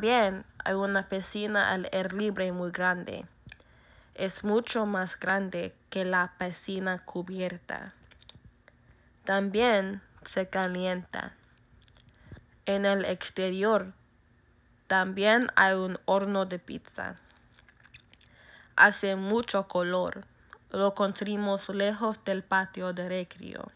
También hay una piscina al aire libre muy grande. Es mucho más grande que la piscina cubierta. También se calienta. En el exterior también hay un horno de pizza. Hace mucho color. Lo construimos lejos del patio de recreo.